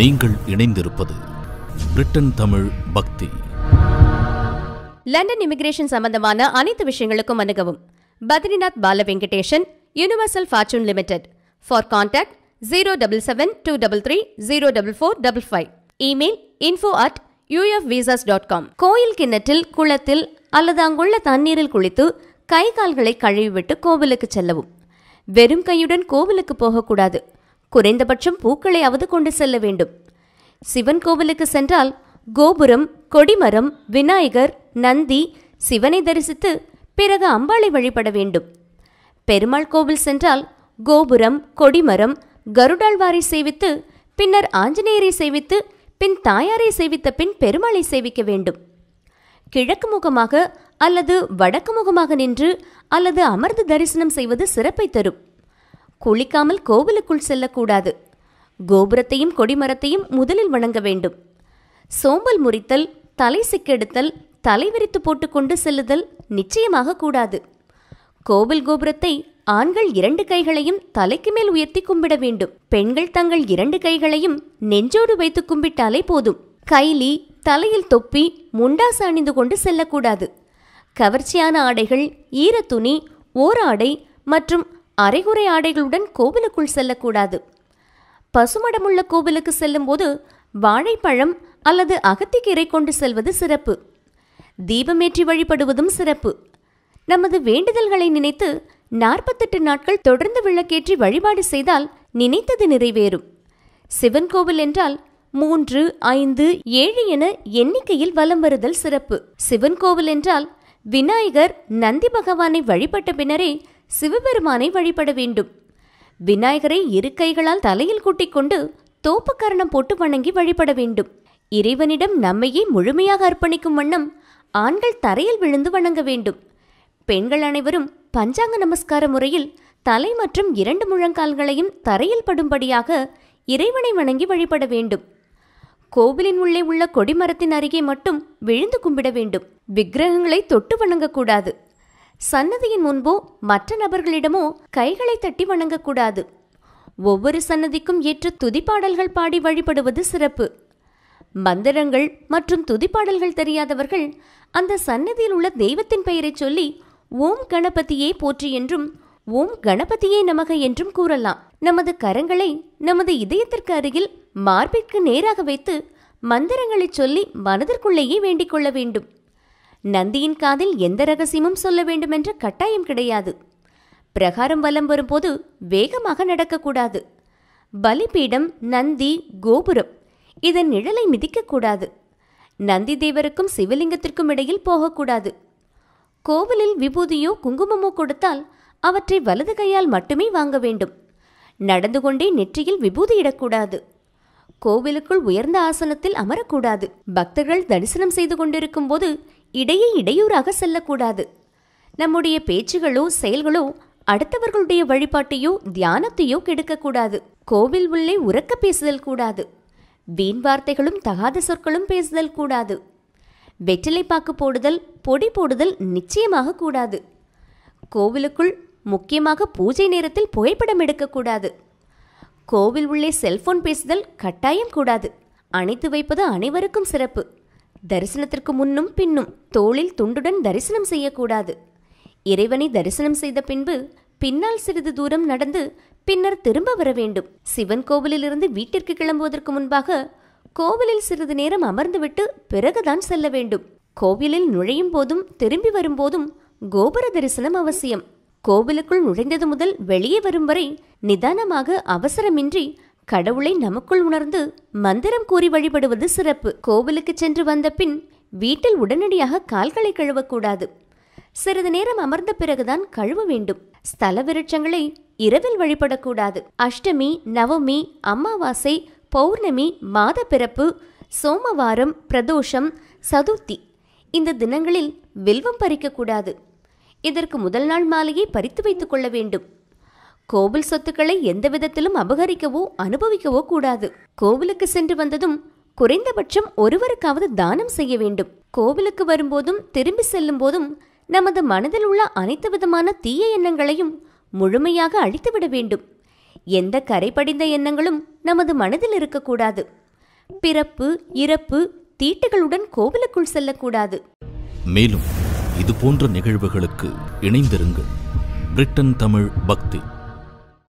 நீங்கள் இணைந்திருப்பது பிரிட்டன் தமிழ் பக்தி லண்டன் இமிகிரேஷன் சம்பந்தமான அனைத்து விஷயங்களுக்கும் அணுகவும் Badrinath Bala Venkatesan universal fortune limited for contact zero double seven two double three zero double four double five email info at UF visas dot com கோயில் கிண்ணற்றில் குளத்தில் அல்லது அங்குள்ள தண்ணீரில் குளித்து கை கால்களை கழுவிவிட்டு கோவிலுக்கு செல்லவும் வெறும் கையுடன் கோவிலுக்கு போகக்கூடாது குறைந்தபட்சம் பூக்களையாவது கொண்டு செல்ல வேண்டும் சிவன் கோவிலுக்கு சென்றால் கோபுரம் கொடிமரம் விநாயகர் நந்தி சிவனை தரிசித்து பிறகு அம்பாளை வழிபட வேண்டும் பெருமாள் கோவில் சென்றால் கோபுரம் கொடிமரம் கருடாழ்வாரை சேவித்து பின்னர் ஆஞ்சநேயரை சேவித்து பின் தாயாரை சேவித்த பின் பெருமாளை சேவிக்க வேண்டும் கிழக்கு முகமாக அல்லது வடக்கு முகமாக நின்று அல்லது அமர்ந்து தரிசனம் செய்வது சிறப்பை தரும் குளிக்காமல் கோவிலுக்குள் செல்லக்கூடாது கோபுரத்தையும் கொடிமரத்தையும் முதலில் வணங்க வேண்டும் சோம்பல் முறித்தல் தலை சிக்கெடுத்தல் தலை விரித்து போட்டு கொண்டு செல்லுதல் நிச்சயமாக கூடாது கோவில் கோபுரத்தை ஆண்கள் இரண்டு கைகளையும் தலைக்கு மேல் உயர்த்தி கும்பிட வேண்டும் பெண்கள் தங்கள் இரண்டு கைகளையும் நெஞ்சோடு வைத்து கும்பிட்டாலே போதும் கைலி தலையில் தொப்பி முண்டாசு அணிந்து கொண்டு செல்லக்கூடாது கவர்ச்சியான ஆடைகள் ஈரத்துணி ஓராடை மற்றும் அரைகுறை ஆடைகளுடன் கோவிலுக்குள் செல்லக்கூடாது பசுமடமுள்ள கோவிலுக்கு செல்லும்போது வாழைப்பழம் அல்லது அகத்திக்கீரை கொண்டு செல்வது சிறப்பு தீபமேற்றி வழிபடுவதும் சிறப்பு நமது வேண்டுதல்களை நினைத்து நாற்பத்தெட்டு நாட்கள் தொடர்ந்து விளக்கேற்றி வழிபாடு செய்தால் நினைத்தது நிறைவேறும் சிவன் கோவில் என்றால் மூன்று ஐந்து ஏழு என எண்ணிக்கையில் வலம் வருதல் சிறப்பு சிவன் கோவில் என்றால் விநாயகர் நந்தி பகவானை வழிபட்ட பின்னரே சிவபெருமானை வழிபட வேண்டும் விநாயகரை இரு கைகளால் தலையில் கூட்டிக்கொண்டு தோப்புக்கரணம் போட்டு வணங்கி வழிபட வேண்டும் இறைவனிடம் நம்மையே முழுமையாக அர்ப்பணிக்கும் வண்ணம் ஆண்கள் தரையில் விழுந்து வணங்க வேண்டும் பெண்கள் அனைவரும் பஞ்சாங்க நமஸ்கார முறையில் தலை மற்றும் இரண்டு முழங்கால்களையும் தரையில் படும்படியாக இறைவனை வணங்கி வழிபட வேண்டும் கோவிலின் உள்ளே உள்ள கொடிமரத்தின் அருகே மட்டும் விழுந்து கும்பிட வேண்டும் விக்கிரகங்களை தொட்டு வணங்கக்கூடாது சன்னதியின் முன்போ மற்ற நபர்களிடமோ கைகளை தட்டி வணங்கக்கூடாது ஒவ்வொரு சன்னதிக்கும் ஏற்ற துதிப்பாடல்கள் பாடி வழிபடுவது சிறப்பு மந்திரங்கள் மற்றும் துதிப்பாடல்கள் தெரியாதவர்கள் அந்த சன்னதியில் உள்ள தெய்வத்தின் பெயரை சொல்லி ஓம் கணபதியே போற்றி என்றும் ஓம் கணபதியே நமக என்றும் கூறலாம் நமது கரங்களை நமது இதயத்திற்கு அருகில் மார்பிற்கு நேராக வைத்து மந்திரங்களை சொல்லி மனதிற்குள்ளேயே வேண்டிக் கொள்ள வேண்டும் நந்தியின் காதில் எந்த ரகசியமும் சொல்ல வேண்டுமென்ற கட்டாயம் கிடையாது பிரகாரம் வலம் வரும்போது வேகமாக நடக்கக்கூடாது பலிபீடம் நந்தி கோபுரம் இதன் நிழலை மிதிக்கக்கூடாது நந்தி தேவருக்கும் சிவலிங்கத்திற்கும் இடையில் போகக்கூடாது கோவிலில் விபூதியோ குங்குமமோ கொடுத்தால் அவற்றை வலது கையால் மட்டுமே வாங்க வேண்டும் நடந்து கொண்டே நெற்றியில் விபூதியிடக்கூடாது கோவிலுக்குள் உயர்ந்த ஆசனத்தில் அமரக்கூடாது பக்தர்கள் தரிசனம் செய்து கொண்டிருக்கும் போது இடையே இடையூறாக செல்லக்கூடாது நம்முடைய பேச்சுகளோ செயல்களோ அடுத்தவர்களுடைய வழிபாட்டையோ தியானத்தையோ கெடுக்கக்கூடாது கோவில் உள்ளே உறக்க பேசுதல் கூடாது வீண் வார்த்தைகளும் தகாத சொற்களும் பேசுதல் கூடாது வெற்றிலை பாக்கு போடுதல் பொடி போடுதல் நிச்சயமாக கூடாது கோவிலுக்குள் முக்கியமாக பூஜை நேரத்தில் புகைப்படம் எடுக்கக்கூடாது கோவில் உள்ளே செல்போன் பேசுதல் கட்டாயம் கூடாது அணைத்து வைப்பது அனைவருக்கும் சிறப்பு தரிசனத்திற்கு முன்னும் பின்னும் தோளில் துண்டுடன் தரிசனம் செய்யக்கூடாது இறைவனை தரிசனம் செய்த பின்பு பின்னால் சிறிது தூரம் நடந்து பின்னர் திரும்ப வர வேண்டும் சிவன் கோவிலிலிருந்து வீட்டிற்கு கிளம்புவதற்கு முன்பாக கோவிலில் சிறிது நேரம் அமர்ந்துவிட்டு பிறகுதான் செல்ல வேண்டும் கோவிலில் நுழையும் போதும் திரும்பி வரும்போதும் கோபுர தரிசனம் அவசியம் கோவிலுக்குள் நுழைந்தது முதல் வெளியே வரும் வரை நிதானமாக அவசரமின்றி கடவுளை நமக்குள் உணர்ந்து மந்திரம் கூறி வழிபடுவது சிறப்பு கோவிலுக்கு சென்று வந்த பின் வீட்டில் உடனடியாக கால்களை கழுவக்கூடாது சிறிது நேரம் அமர்ந்த பிறகுதான் கழுவ வேண்டும் ஸ்தல விருட்சங்களை இரவில் வழிபடக்கூடாது அஷ்டமி நவமி அமாவாசை பௌர்ணமி மாத பிறப்பு சோமவாரம் பிரதோஷம் சதுர்த்தி இந்த தினங்களில் வில்வம் பறிக்கக்கூடாது இதற்கு முதல் நாள் மாலையை பறித்து வைத்துக் கொள்ள வேண்டும் கோவில் சொத்துக்களை எந்த விதத்திலும் அபகரிக்கவோ அனுபவிக்கவோ கூடாது கோவிலுக்கு சென்று வந்ததும் குறைந்தபட்சம் ஒருவருக்காவது தானம் செய்ய வேண்டும் கோவிலுக்கு வரும்போதும் திரும்பி செல்லும் போதும் நமது மனதில் உள்ள அனைத்து விதமான தீய எண்ணங்களையும் முழுமையாக அழித்துவிட வேண்டும் எந்த கரைபடிந்த எண்ணங்களும் நமது மனதில் இருக்கக்கூடாது பிறப்பு இறப்பு தீட்டுகளுடன் கோவிலுக்குள் செல்லக்கூடாது மேலும் இது போன்ற நிகழ்வுகளுக்கு இணைந்திருங்கள் பிரிட்டன் தமிழ் பக்தி